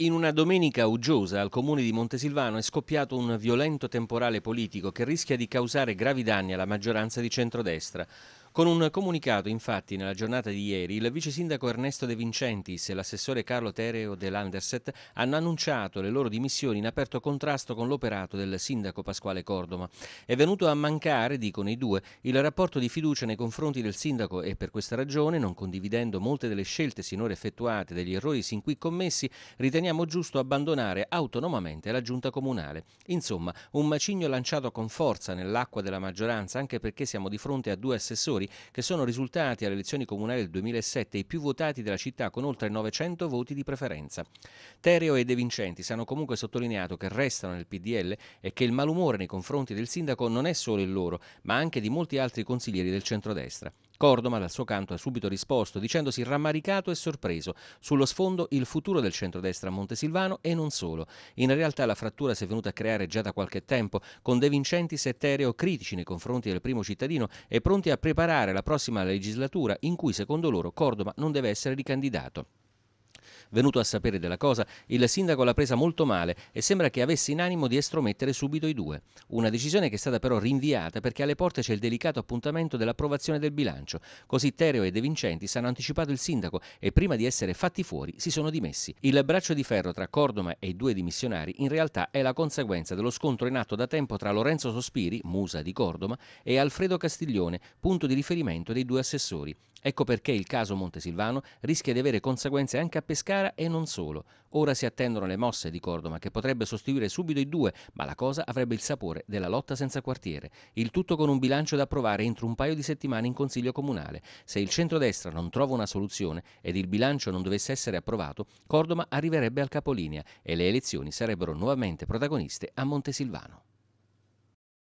In una domenica uggiosa al comune di Montesilvano è scoppiato un violento temporale politico che rischia di causare gravi danni alla maggioranza di centrodestra. Con un comunicato, infatti, nella giornata di ieri, il vice sindaco Ernesto De Vincentis e l'assessore Carlo Tereo dell'Anderset hanno annunciato le loro dimissioni in aperto contrasto con l'operato del sindaco Pasquale Cordoma. È venuto a mancare, dicono i due, il rapporto di fiducia nei confronti del sindaco e per questa ragione, non condividendo molte delle scelte sinora effettuate, degli errori sin qui commessi, riteniamo giusto abbandonare autonomamente la giunta comunale. Insomma, un macigno lanciato con forza nell'acqua della maggioranza anche perché siamo di fronte a due assessori senatori, che sono risultati alle elezioni comunali del 2007 i più votati della città con oltre 900 voti di preferenza. Tereo e De Vincentis hanno comunque sottolineato che restano nel PDL e che il malumore nei confronti del sindaco non è solo il loro, ma anche di molti altri consiglieri del centrodestra. Cordoma dal suo canto ha subito risposto dicendosi rammaricato e sorpreso. Sullo sfondo il futuro del centrodestra montesilvano e non solo. In realtà la frattura si è venuta a creare già da qualche tempo, con De Vincenti settereo critici nei confronti del primo cittadino e pronti a preparare la prossima legislatura in cui secondo loro Cordoma non deve essere ricandidato. Venuto a sapere della cosa, il sindaco l'ha presa molto male e sembra che avesse in animo di estromettere subito i due. Una decisione che è stata però rinviata perché alle porte c'è il delicato appuntamento dell'approvazione del bilancio. Così Tereo e De Vincenti hanno anticipato il sindaco e prima di essere fatti fuori si sono dimessi. Il braccio di ferro tra Cordoma e i due dimissionari in realtà è la conseguenza dello scontro in atto da tempo tra Lorenzo Sospiri, musa di Cordoma, e Alfredo Castiglione, punto di riferimento dei due assessori. Ecco perché il caso Montesilvano rischia di avere conseguenze anche a Pescara e non solo. Ora si attendono le mosse di Cordoma che potrebbe sostituire subito i due, ma la cosa avrebbe il sapore della lotta senza quartiere. Il tutto con un bilancio da approvare entro un paio di settimane in Consiglio Comunale. Se il centrodestra non trova una soluzione ed il bilancio non dovesse essere approvato, Cordoma arriverebbe al capolinea e le elezioni sarebbero nuovamente protagoniste a Montesilvano.